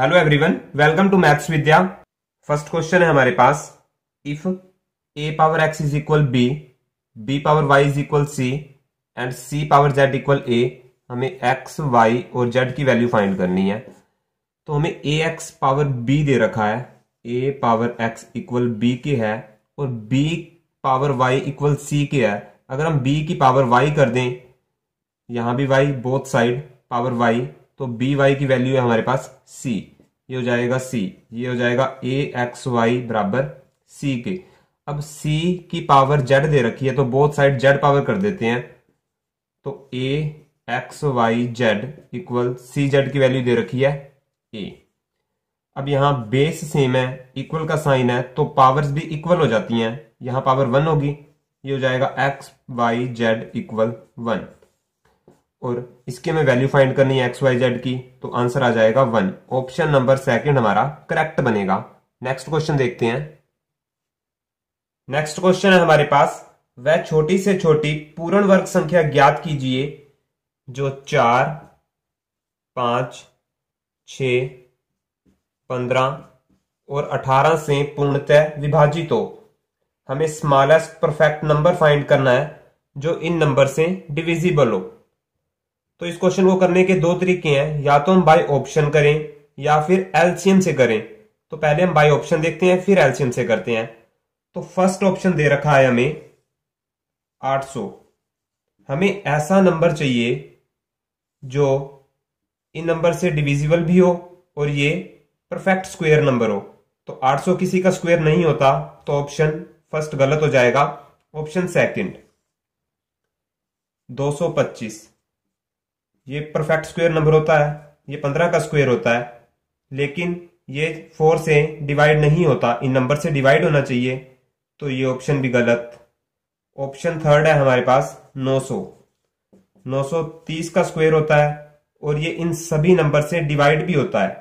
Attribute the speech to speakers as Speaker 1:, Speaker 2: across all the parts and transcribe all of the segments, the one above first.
Speaker 1: hello everyone welcome to maths Vidya first question है हमारे पास if a power x is equal b b power y is equal c and c power z equal a हमें x y और z की value find करनी है तो हमें ए एक्स पावर बी दे रखा है a power x equal b के है और b power y equal c के है अगर हम बी की पावर वाई कर दें यहां भी y both side power y तो बी वाई की वैल्यू है हमारे पास सी ये हो जाएगा सी ये हो जाएगा ए एक्स वाई बराबर सी के अब सी की पावर जेड दे रखी है तो बोथ साइड जेड पावर कर देते हैं तो A X Y Z equal C Z की वैल्यू दे रखी है ए अब यहां बेस सेम है इक्वल का साइन है तो पावर्स भी इक्वल हो जाती हैं यहां पावर वन होगी ये हो जाएगा x Y Z equal one और इसकी हमें वैल्यू फाइंड करनी है एक्स वाई जेड की तो आंसर आ जाएगा वन ऑप्शन नंबर सेकंड हमारा करेक्ट बनेगा नेक्स्ट क्वेश्चन देखते हैं नेक्स्ट क्वेश्चन है हमारे पास वह छोटी से छोटी पूर्ण वर्ग संख्या ज्ञात कीजिए जो चार पांच छ पंद्रह और अठारह से पूर्णतः विभाजित हो हमें स्मॉलेस्ट परफेक्ट नंबर फाइंड करना है जो इन नंबर से डिविजिबल हो तो इस क्वेश्चन को करने के दो तरीके हैं या तो हम बाय ऑप्शन करें या फिर एलसीएम से करें तो पहले हम बाय ऑप्शन देखते हैं फिर एलसीएम से करते हैं तो फर्स्ट ऑप्शन दे रखा है हमें 800 हमें ऐसा नंबर चाहिए जो इन नंबर से डिविजिबल भी हो और ये परफेक्ट स्क्वेयर नंबर हो तो 800 किसी का स्क्वेयर नहीं होता तो ऑप्शन फर्स्ट गलत हो जाएगा ऑप्शन सेकंड 225 ये परफेक्ट स्क्वायर नंबर होता है ये पंद्रह का स्क्वायर होता है लेकिन ये फोर से डिवाइड नहीं होता इन नंबर से डिवाइड होना चाहिए तो ये ऑप्शन भी गलत ऑप्शन थर्ड है हमारे पास 900 930 का स्क्वायर होता है और ये इन सभी नंबर से डिवाइड भी होता है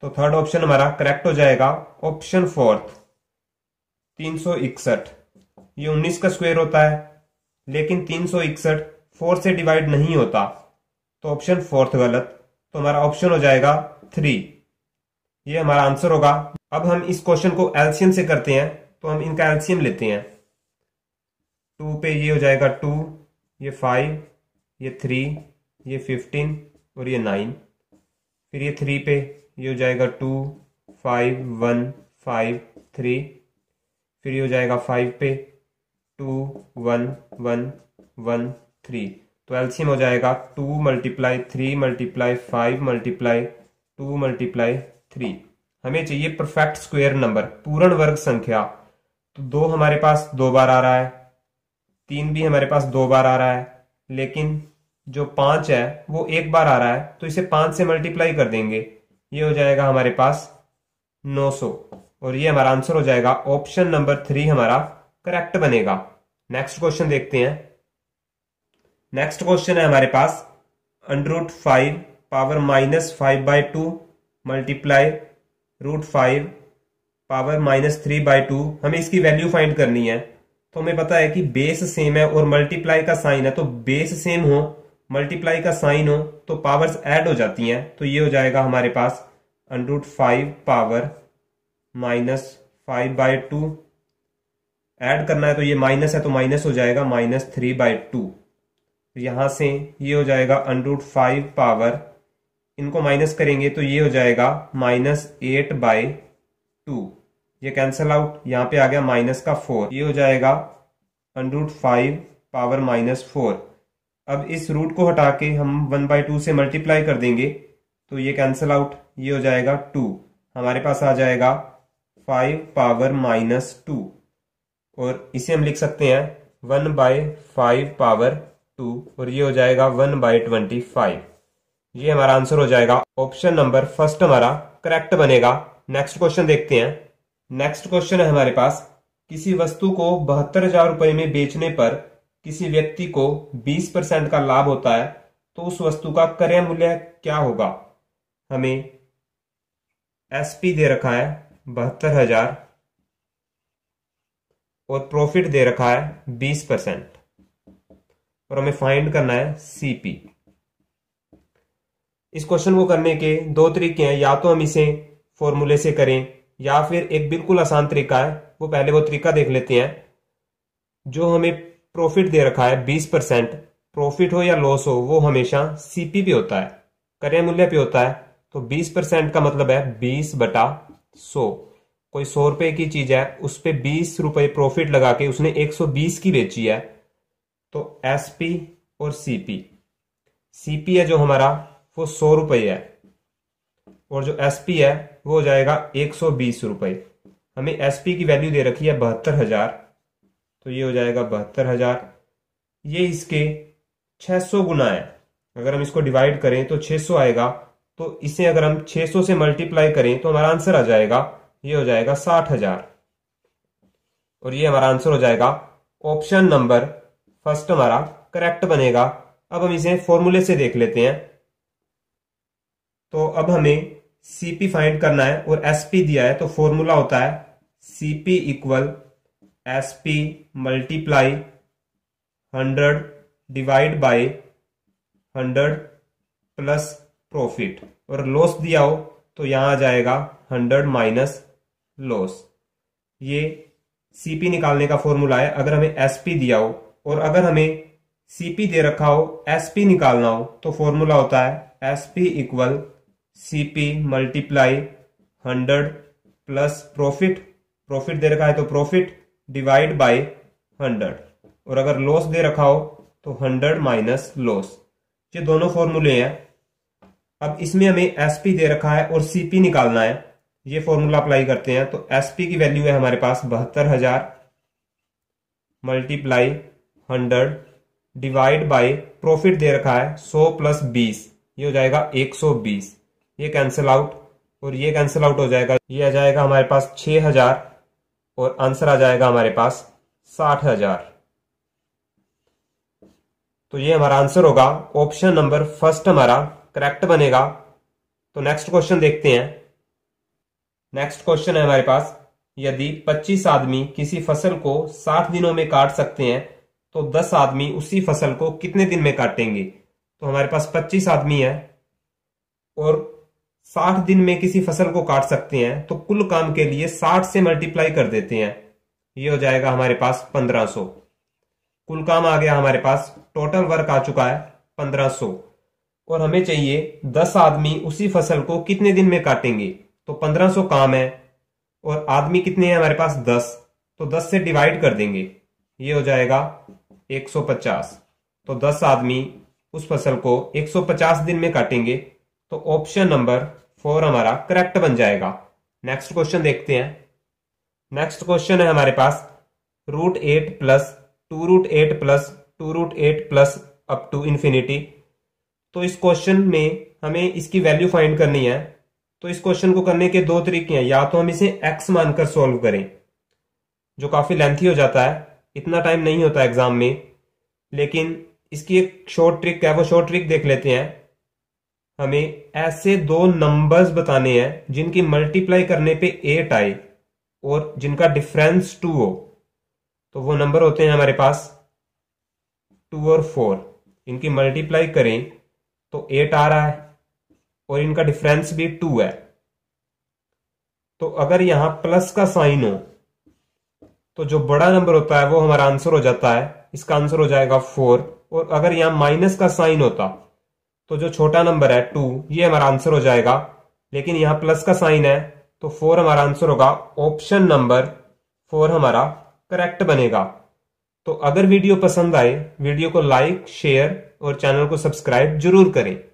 Speaker 1: तो थर्ड ऑप्शन हमारा करेक्ट हो जाएगा ऑप्शन फोर्थ तीन ये 19 का स्क्वायर होता है लेकिन तीन फोर से डिवाइड नहीं होता तो ऑप्शन फोर्थ गलत तो हमारा ऑप्शन हो जाएगा थ्री ये हमारा आंसर होगा अब हम इस क्वेश्चन को एल्सियम से करते हैं तो हम इनका एल्सियम लेते हैं टू पे ये हो जाएगा टू ये फाइव ये थ्री ये फिफ्टीन और ये नाइन फिर ये थ्री पे ये हो जाएगा two five one five three फिर ये हो जाएगा फाइव पे two one one one three तो हो जाएगा two multiply three multiply five multiply two multiply three हमें चाहिए परफेक्ट स्क्वेयर नंबर पूर्ण वर्ग संख्या तो दो हमारे पास दो बार आ रहा है तीन भी हमारे पास दो बार आ रहा है लेकिन जो पांच है वो एक बार आ रहा है तो इसे पांच से मल्टीप्लाई कर देंगे ये हो जाएगा हमारे पास 900 और ये हमारा आंसर हो जाएगा ऑप्शन नंबर थ्री हमारा करेक्ट बनेगा नेक्स्ट क्वेश्चन देखते हैं नेक्स्ट क्वेश्चन है हमारे पास under root five power minus five by two multiply root five power minus three by two हमें इसकी वैल्यू फाइंड करनी है तो हमें पता है कि बेस सेम है और मल्टीप्लाई का साइन है तो बेस सेम हो मल्टीप्लाई का साइन हो तो पावर्स ऐड हो जाती हैं तो ये हो जाएगा हमारे पास under root five power minus five by two add करना है तो ये माइनस है तो माइनस हो जाएगा माइनस थ्री बाई टू यहां से ये हो जाएगा अंडरूट फाइव पावर इनको माइनस करेंगे तो ये हो जाएगा माइनस एट बाई टू ये कैंसल आउट यहां पे आ गया माइनस का फोर ये हो जाएगा under root five power minus four अब इस रूट को हटा के हम वन बाई टू से मल्टीप्लाई कर देंगे तो ये कैंसल आउट ये हो जाएगा टू हमारे पास आ जाएगा फाइव पावर माइनस टू और इसे हम लिख सकते हैं one by five power two और ये हो जाएगा वन बाई ट्वेंटी फाइव ये हमारा आंसर हो जाएगा ऑप्शन नंबर फर्स्ट हमारा करेक्ट बनेगा नेक्स्ट क्वेश्चन देखते हैं नेक्स्ट क्वेश्चन है हमारे पास किसी वस्तु को बहत्तर हजार रुपए में बेचने पर किसी व्यक्ति को बीस परसेंट का लाभ होता है तो उस वस्तु का क्रय मूल्य क्या होगा हमें एसपी दे रखा है बहत्तर हजार और प्रॉफिट दे रखा है बीस परसेंट और हमें फाइंड करना है सीपी इस क्वेश्चन को करने के दो तरीके हैं या तो हम इसे फॉर्मूले से करें या फिर एक बिल्कुल आसान तरीका है वो पहले वो तरीका देख लेते हैं जो हमें प्रॉफिट दे रखा है 20 परसेंट प्रॉफिट हो या लॉस हो वो हमेशा सीपी पे होता है क्रय मूल्य पे होता है तो 20 परसेंट का मतलब है 20 बटा 100 कोई सौ रुपए की चीज है उस पर बीस रुपए प्रॉफिट लगा के उसने 120 की बेची है तो एस पी और सी पी सी पी है जो हमारा वो सौ रुपये है और जो एस पी है वो हो जाएगा एक सौ बीस रुपये हमें एस पी की वैल्यू दे रखी है बहत्तर हजार तो ये हो जाएगा बहत्तर हजार ये इसके छह सौ गुना है अगर हम इसको डिवाइड करें तो छः सौ आएगा तो इसे अगर हम सौ से मल्टीप्लाई करें तो हमारा आंसर आ जाएगा ये हो जाएगा साठ हजार और ये हमारा आंसर हो जाएगा ऑप्शन नंबर फर्स्ट हमारा करेक्ट बनेगा अब हम इसे फॉर्मूले से देख लेते हैं तो अब हमें सीपी फाइंड करना है और एसपी दिया है तो फॉर्मूला होता है CP equal SP multiply hundred divide by hundred plus profit और लॉस दिया हो तो यहां आ जाएगा हंड्रेड माइनस लॉस ये सीपी निकालने का फॉर्मूला है अगर हमें एसपी दिया हो और अगर हमें सीपी दे रखा हो एसपी निकालना हो तो फॉर्मूला होता है S P equal C P multiply hundred plus profit profit दे रखा है तो प्रॉफिट डिवाइड बाय हंड्रेड और अगर लॉस दे रखा हो तो हंड्रेड माइनस लॉस ये दोनों फॉर्मूले हैं अब इसमें हमें एस पी दे रखा है और सीपी निकालना है ये फॉर्मूला अप्लाई करते हैं तो एस पी की वैल्यू है हमारे पास बहत्तर हजार multiply hundred divide by profit दे रखा है सौ प्लस बीस ये हो जाएगा एक सौ बीस ये कैंसिल आउट और ये कैंसिल आउट हो जाएगा ये आ जाएगा हमारे पास छह हजार और आंसर आ जाएगा हमारे पास साठ हजार तो ये हमारा आंसर होगा ऑप्शन नंबर फर्स्ट हमारा करेक्ट बनेगा तो नेक्स्ट क्वेश्चन देखते हैं नेक्स्ट क्वेश्चन है हमारे पास यदि 25 आदमी किसी फसल को 60 दिनों में काट सकते हैं तो दस आदमी उसी फसल को कितने दिन में काटेंगे तो हमारे पास पच्चीस आदमी है और साठ दिन में किसी फसल को काट सकते हैं तो कुल काम के लिए साठ से मल्टीप्लाई कर देते हैं ये हो जाएगा हमारे पास पंद्रह सो कुल काम आ गया हमारे पास टोटल वर्क आ चुका है पंद्रह सो और हमें चाहिए दस आदमी उसी फसल को कितने दिन में काटेंगे तो पंद्रह सो काम है और आदमी कितने हैं हमारे पास दस तो दस से डिवाइड कर देंगे ये हो जाएगा 150 तो 10 आदमी उस फसल को 150 दिन में काटेंगे तो ऑप्शन नंबर फोर हमारा करेक्ट बन जाएगा नेक्स्ट क्वेश्चन देखते हैं नेक्स्ट क्वेश्चन है हमारे पास root eight plus two root eight plus two root eight plus up to infinity तो इस क्वेश्चन में हमें इसकी वैल्यू फाइंड करनी है तो इस क्वेश्चन को करने के दो तरीके हैं या तो हम इसे एक्स मानकर सॉल्व करें जो काफी लेंथी हो जाता है इतना टाइम नहीं होता एग्ज़ाम में लेकिन इसकी एक शॉर्ट ट्रिक है वो शॉर्ट ट्रिक देख लेते हैं हमें ऐसे दो नंबर्स बताने हैं जिनकी मल्टीप्लाई करने पे एट आए और जिनका डिफरेंस टू हो तो वो नंबर होते हैं हमारे पास टू और फोर इनकी मल्टीप्लाई करें तो एट आ रहा है और इनका डिफरेंस भी टू है तो अगर यहां प्लस का साइन हो तो जो बड़ा नंबर होता है वो हमारा आंसर हो जाता है इसका आंसर हो जाएगा फोर और अगर यहाँ माइनस का साइन होता तो जो छोटा नंबर है टू ये हमारा आंसर हो जाएगा लेकिन यहाँ प्लस का साइन है तो फोर हमारा आंसर होगा ऑप्शन नंबर फोर हमारा करेक्ट बनेगा तो अगर वीडियो पसंद आए वीडियो को लाइक शेयर और चैनल को सब्सक्राइब जरूर करें